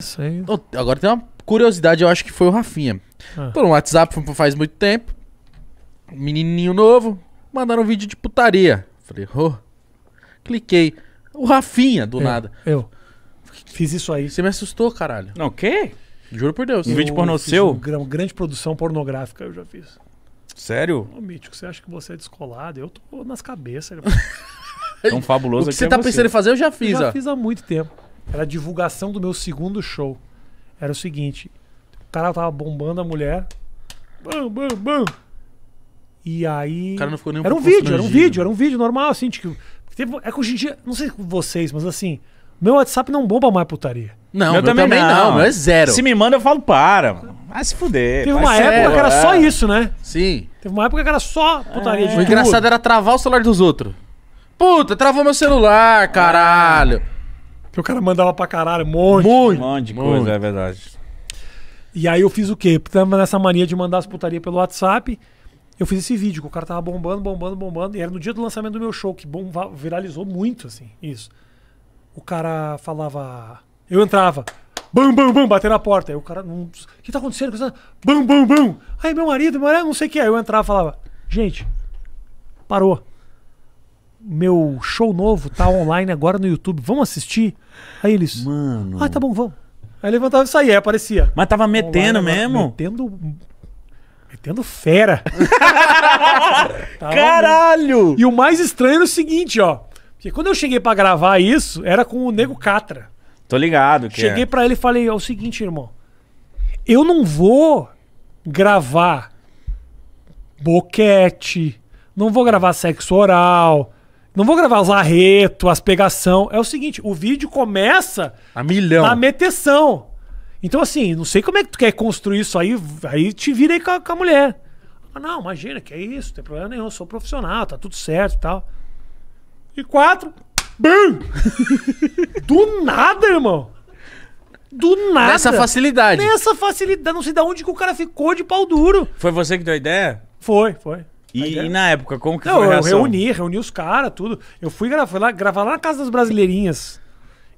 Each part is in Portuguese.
Isso aí. Agora tem uma curiosidade, eu acho que foi o Rafinha. Ah. Tô WhatsApp faz muito tempo. Um menininho novo. Mandaram um vídeo de putaria. Falei, oh. Cliquei. O Rafinha, do eu, é, nada. Eu. Fiz isso aí. Você me assustou, caralho. Não, o quê? Juro por Deus. Um vídeo pornô seu? Um, grande produção pornográfica eu já fiz. Sério? Ô, Mítico, você acha que você é descolado? Eu tô nas cabeças. Tão fabuloso o que você é tá você. pensando em fazer, eu já fiz, eu já ó. fiz há muito tempo. Era a divulgação do meu segundo show. Era o seguinte: o cara tava bombando a mulher. Bam, bam, bam. E aí. O cara não ficou nem um Era um vídeo, era um vídeo, era um vídeo normal, assim, tipo. É que hoje em dia, não sei vocês, mas assim, meu WhatsApp não bomba mais putaria. Não, meu, meu também, também não. não. Meu é zero. Se me manda, eu falo, para. Mano. Vai se fuder. Teve uma época que era é. só isso, né? Sim. Teve uma época que era só putaria. É. o engraçado era travar o celular dos outros. Puta, travou meu celular, caralho. É. Porque o cara mandava pra caralho um monte. Muito, um monte de coisa, é verdade. E aí eu fiz o quê? Tava nessa mania de mandar as putaria pelo WhatsApp. Eu fiz esse vídeo, que o cara tava bombando, bombando, bombando. E era no dia do lançamento do meu show, que bom, viralizou muito, assim, isso. O cara falava. Eu entrava. Bam, bam, bam, bater na porta. Aí o cara. O que tá acontecendo? Tá- bam, bam, bam. Aí meu marido, meu marido, não sei o que. Aí eu entrava e falava: Gente, parou meu show novo tá online agora no YouTube, vamos assistir? Aí eles, mano. Ah, tá bom, vamos. Aí levantava e saía, aparecia. Mas tava metendo online, mesmo? Metendo. Metendo fera. Caralho! E o mais estranho era o seguinte, ó. Porque quando eu cheguei para gravar isso, era com o Nego Catra. Tô ligado, que Cheguei é. para ele e falei: é o seguinte, irmão. Eu não vou gravar boquete, não vou gravar sexo oral, não vou gravar os arreto, as pegação. É o seguinte, o vídeo começa a milhão. a meteção. Então, assim, não sei como é que tu quer construir isso aí, aí te vira aí com a, com a mulher. Ah, não, imagina, que é isso, não tem problema nenhum, sou profissional, tá tudo certo e tal. E quatro, BAM! Do nada, irmão! Do nada! Nessa facilidade. Nessa facilidade, não sei de onde que o cara ficou de pau duro. Foi você que deu a ideia? Foi, foi. E, e, é. na época, como que não, foi a reação? Eu reuni, reuni os caras, tudo. Eu fui gravar lá, gravar lá na casa das brasileirinhas.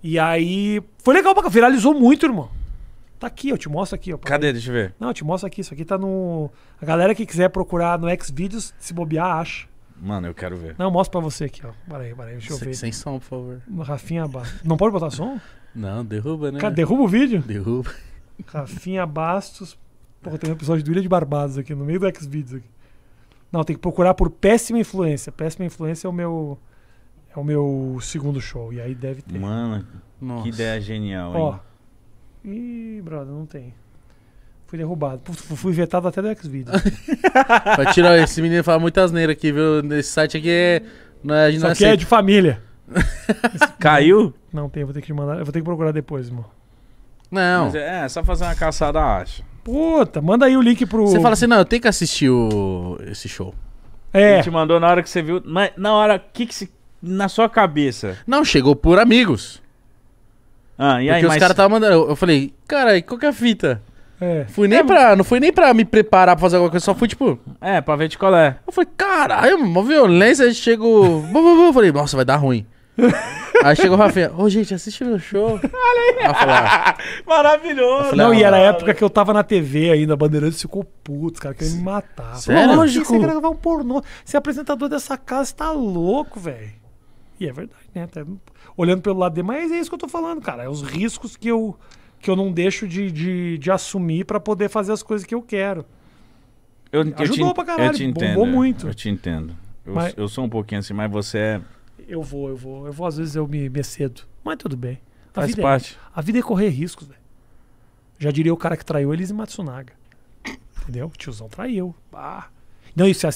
E aí. Foi legal, pra... viralizou muito, irmão. Tá aqui, eu te mostro aqui. Ó, Cadê? Deixa eu ver. Não, eu te mostro aqui. Isso aqui tá no. A galera que quiser procurar no Xvideos, se bobear, acha. Mano, eu quero ver. Não, eu mostro pra você aqui, ó. Peraí, aí, deixa eu ver. Sem som, por favor. Rafinha Bastos. Não pode botar som? Não, derruba, né? Cara, derruba o vídeo? Derruba. Rafinha Bastos. Porra, tem um episódio do Ilha de Barbados aqui, no meio do Xvideos aqui. Não, tem que procurar por Péssima Influência. Péssima Influência é o meu é o meu segundo show. E aí deve ter. Mano, Nossa. que ideia genial, Ó. hein? Ó. Ih, brother, não tem. Fui derrubado. Fui vetado até do Xvideos. Vai tirar esse menino fala muita asneira aqui, viu? Esse site aqui é. Não é, não é aqui é, é de família. Esse... Caiu? Não, tem, vou ter que mandar. Eu vou ter que procurar depois, irmão. Não. É, é, só fazer uma caçada, acho. Puta, manda aí o link pro. Você fala assim, não, eu tenho que assistir o... esse show. É. Ele te mandou na hora que você viu. Mas na hora, o que, que se. Na sua cabeça. Não, chegou por amigos. Ah, e aí, Porque mas... os caras estavam mandando. Eu falei, cara, qual que é a fita? É. Fui nem é, pra, não fui nem pra me preparar pra fazer alguma coisa, só fui tipo. É, pra ver de qual é. Eu falei, caralho, uma violência. gente chegou. eu falei, nossa, vai dar ruim. Aí chegou o Rafinha, ô gente, assiste meu show. Olha aí. falei, ah, Maravilhoso. falei, não, e era a ah, época que eu tava na TV ainda, Bandeirantes ficou puto, cara, queria me matar. Sério? Lógico. Tipo você quer gravar um pornô. Você é apresentador dessa casa, você tá louco, velho. E é verdade, né? Até olhando pelo lado dele. Mas é isso que eu tô falando, cara. É os riscos que eu, que eu não deixo de, de, de assumir para poder fazer as coisas que eu quero. Eu, Ajudou eu te, pra caralho, eu te entendo, bombou muito. Eu te entendo. Eu, mas... eu sou um pouquinho assim, mas você é eu vou, eu vou, eu vou, às vezes eu me, me cedo. Mas tudo bem. A Faz vida é- parte. É, a vida é correr riscos, velho. Já diria o cara que traiu eles em Matsunaga. Entendeu? O tiozão traiu. Bah. Não, isso é assim.